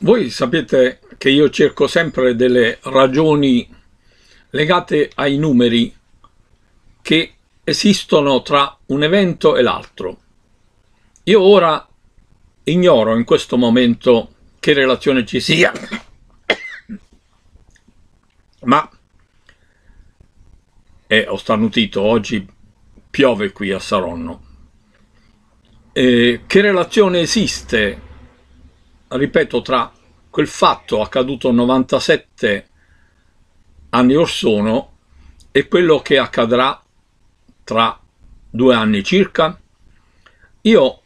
Voi sapete che io cerco sempre delle ragioni legate ai numeri che esistono tra un evento e l'altro. Io ora ignoro in questo momento che relazione ci sia, ma eh, ho starnutito, oggi piove qui a Saronno. Eh, che relazione esiste ripeto, tra quel fatto accaduto 97 anni or sono e quello che accadrà tra due anni circa, io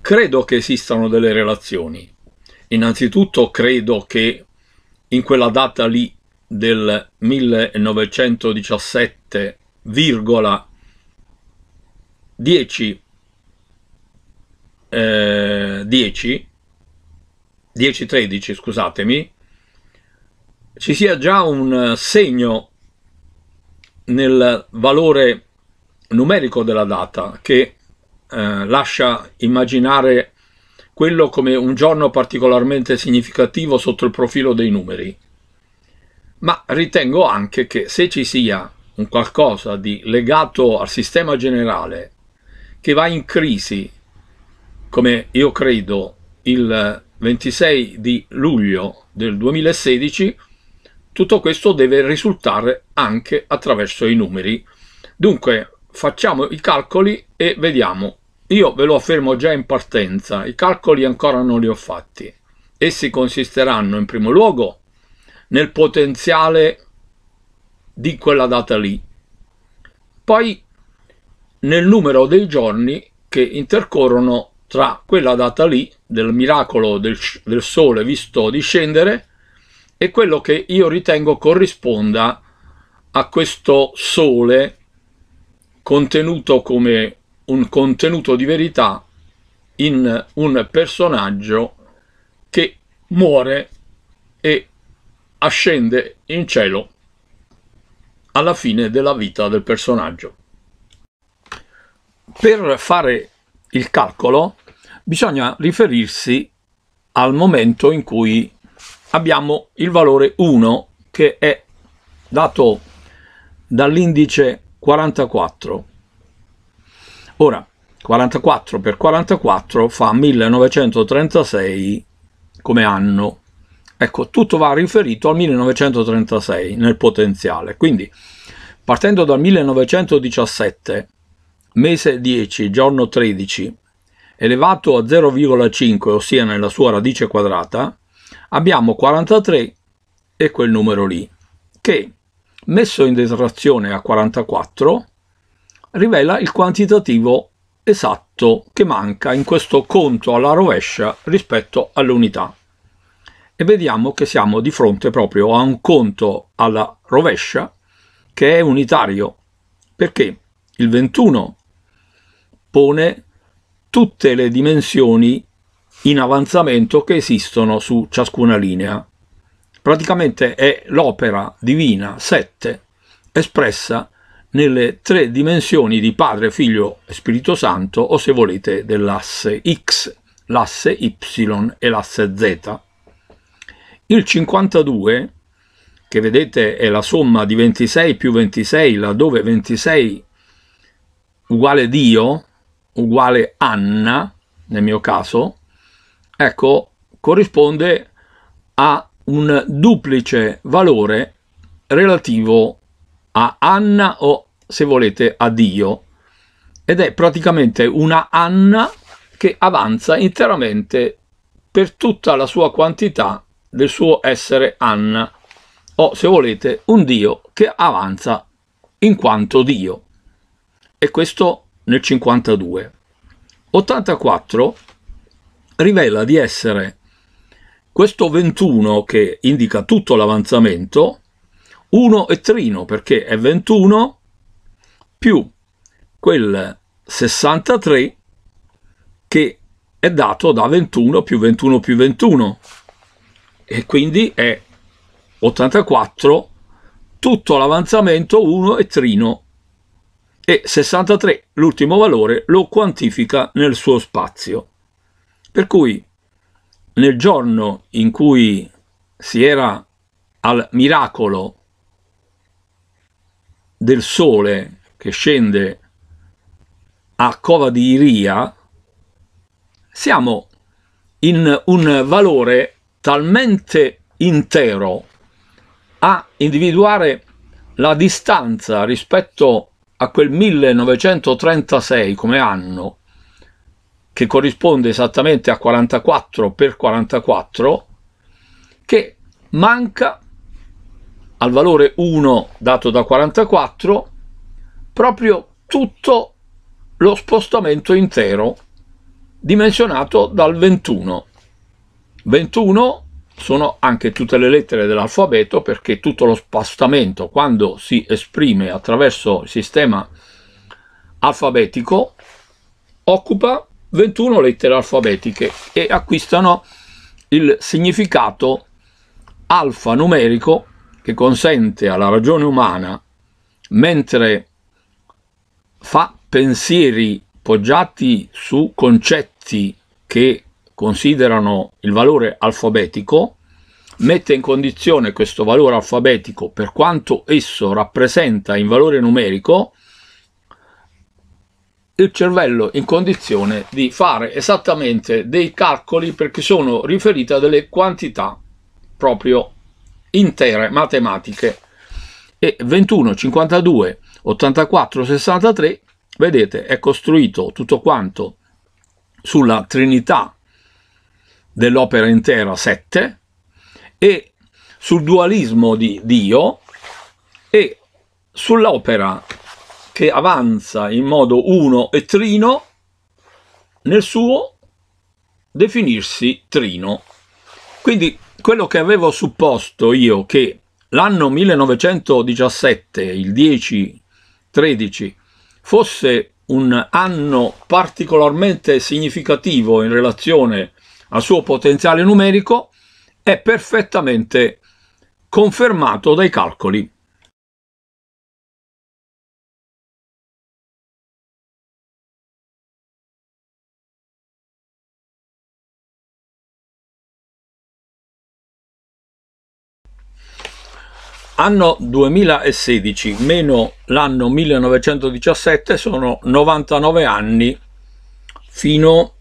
credo che esistano delle relazioni. Innanzitutto credo che in quella data lì del 1917,10 eh, 10 10-13, scusatemi, ci sia già un eh, segno nel valore numerico della data che eh, lascia immaginare quello come un giorno particolarmente significativo sotto il profilo dei numeri. Ma ritengo anche che se ci sia un qualcosa di legato al sistema generale che va in crisi, come io credo il 26 di luglio del 2016, tutto questo deve risultare anche attraverso i numeri. Dunque facciamo i calcoli e vediamo. Io ve lo affermo già in partenza, i calcoli ancora non li ho fatti. Essi consisteranno in primo luogo nel potenziale di quella data lì, poi nel numero dei giorni che intercorrono tra quella data lì del miracolo del, del sole visto discendere e quello che io ritengo corrisponda a questo sole contenuto come un contenuto di verità in un personaggio che muore e ascende in cielo alla fine della vita del personaggio. Per fare il calcolo, bisogna riferirsi al momento in cui abbiamo il valore 1 che è dato dall'indice 44. Ora, 44 per 44 fa 1936 come anno. Ecco, tutto va riferito al 1936 nel potenziale. Quindi, partendo dal 1917, mese 10, giorno 13, elevato a 0,5, ossia nella sua radice quadrata, abbiamo 43 e quel numero lì, che messo in detrazione a 44 rivela il quantitativo esatto che manca in questo conto alla rovescia rispetto all'unità. E vediamo che siamo di fronte proprio a un conto alla rovescia che è unitario. Perché? il 21, pone tutte le dimensioni in avanzamento che esistono su ciascuna linea. Praticamente è l'opera divina 7 espressa nelle tre dimensioni di Padre, Figlio e Spirito Santo o se volete dell'asse X, l'asse Y e l'asse Z. Il 52, che vedete è la somma di 26 più 26 laddove 26 uguale Dio, uguale Anna, nel mio caso, ecco, corrisponde a un duplice valore relativo a Anna o, se volete, a Dio. Ed è praticamente una Anna che avanza interamente per tutta la sua quantità del suo essere Anna, o se volete un Dio che avanza in quanto Dio e questo nel 52. 84 rivela di essere questo 21 che indica tutto l'avanzamento, 1 e trino perché è 21 più quel 63 che è dato da 21 più 21 più 21 e quindi è 84 tutto l'avanzamento 1 e trino e 63, l'ultimo valore, lo quantifica nel suo spazio. Per cui nel giorno in cui si era al miracolo del sole che scende a Cova di Iria, siamo in un valore talmente intero a individuare la distanza rispetto a quel 1936 come anno, che corrisponde esattamente a 44 per 44, che manca al valore 1 dato da 44 proprio tutto lo spostamento intero dimensionato dal 21. 21 sono anche tutte le lettere dell'alfabeto perché tutto lo spostamento quando si esprime attraverso il sistema alfabetico occupa 21 lettere alfabetiche e acquistano il significato alfanumerico che consente alla ragione umana mentre fa pensieri poggiati su concetti che considerano il valore alfabetico, mette in condizione questo valore alfabetico per quanto esso rappresenta in valore numerico il cervello in condizione di fare esattamente dei calcoli perché sono riferite a delle quantità proprio intere matematiche e 21, 52, 84, 63 vedete è costruito tutto quanto sulla trinità dell'opera intera 7 e sul dualismo di Dio e sull'opera che avanza in modo uno e trino nel suo definirsi trino. Quindi quello che avevo supposto io che l'anno 1917, il 10-13, fosse un anno particolarmente significativo in relazione a al suo potenziale numerico è perfettamente confermato dai calcoli. Anno 2016 meno l'anno 1917 sono 99 anni fino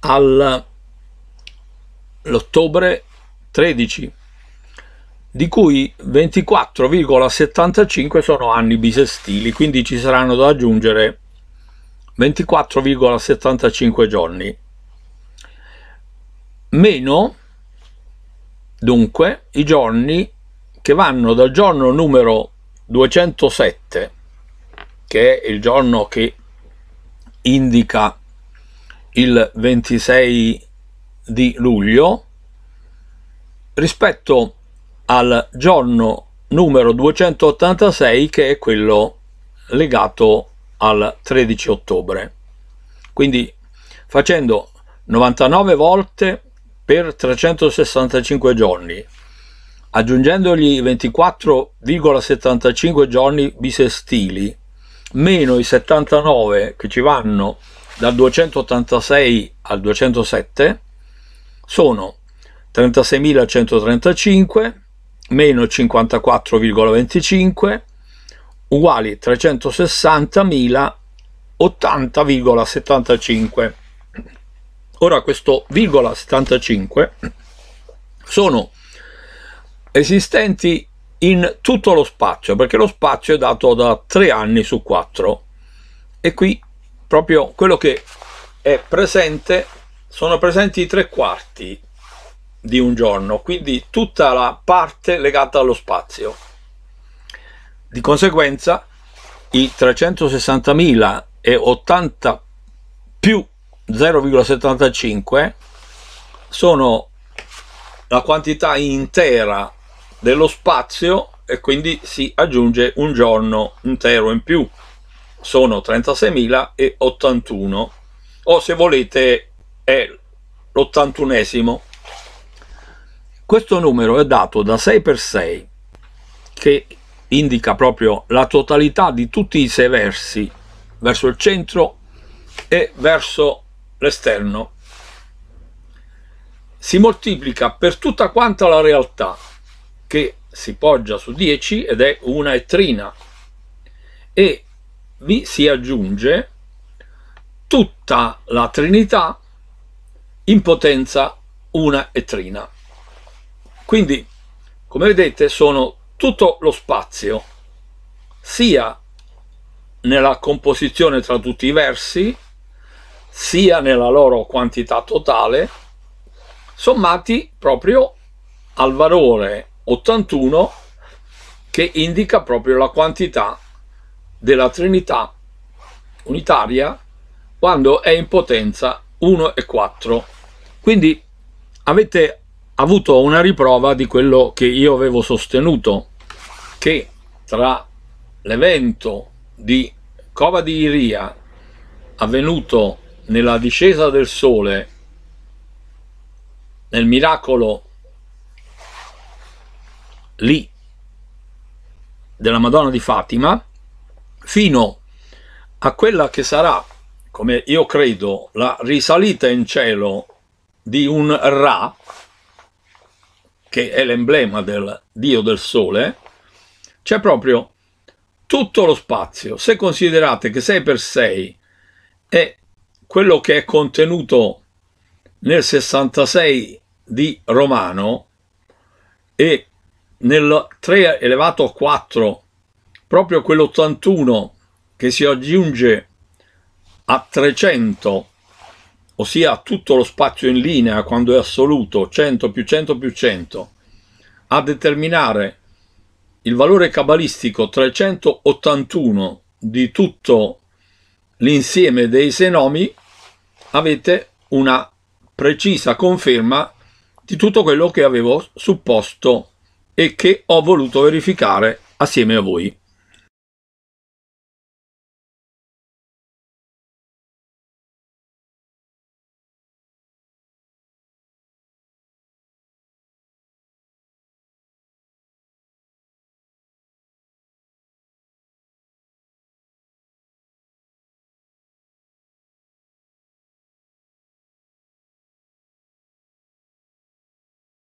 al l'ottobre 13, di cui 24,75 sono anni bisestili, quindi ci saranno da aggiungere 24,75 giorni. Meno, dunque, i giorni che vanno dal giorno numero 207, che è il giorno che indica il 26 di luglio rispetto al giorno numero 286 che è quello legato al 13 ottobre. Quindi facendo 99 volte per 365 giorni, aggiungendogli 24,75 giorni bisestili, meno i 79 che ci vanno dal 286 al 207, sono 36.135 meno 54,25 uguali 360.080,75. Ora questo virgola 75 sono esistenti in tutto lo spazio, perché lo spazio è dato da 3 anni su 4 e qui proprio quello che è presente sono presenti i tre quarti di un giorno, quindi tutta la parte legata allo spazio. Di conseguenza i 360.000 e 80 più 0,75 sono la quantità intera dello spazio e quindi si aggiunge un giorno intero in più sono 36.081 o se volete è l'ottantunesimo. Questo numero è dato da 6x6 che indica proprio la totalità di tutti i sei versi verso il centro e verso l'esterno. Si moltiplica per tutta quanta la realtà che si poggia su 10 ed è una ettrina e vi si aggiunge tutta la trinità in potenza e trina Quindi, come vedete, sono tutto lo spazio, sia nella composizione tra tutti i versi, sia nella loro quantità totale, sommati proprio al valore 81 che indica proprio la quantità della trinità unitaria quando è in potenza 1 e 4. Quindi avete avuto una riprova di quello che io avevo sostenuto, che tra l'evento di Cova di Iria avvenuto nella discesa del sole, nel miracolo lì della Madonna di Fatima, fino a quella che sarà, come io credo, la risalita in cielo di un Ra, che è l'emblema del dio del sole, c'è proprio tutto lo spazio. Se considerate che 6x6 è quello che è contenuto nel 66 di Romano e nel 3 elevato a 4, proprio quell'81 che si aggiunge a 300 ossia tutto lo spazio in linea quando è assoluto 100 più 100 più 100, a determinare il valore cabalistico 381 di tutto l'insieme dei senomi, avete una precisa conferma di tutto quello che avevo supposto e che ho voluto verificare assieme a voi.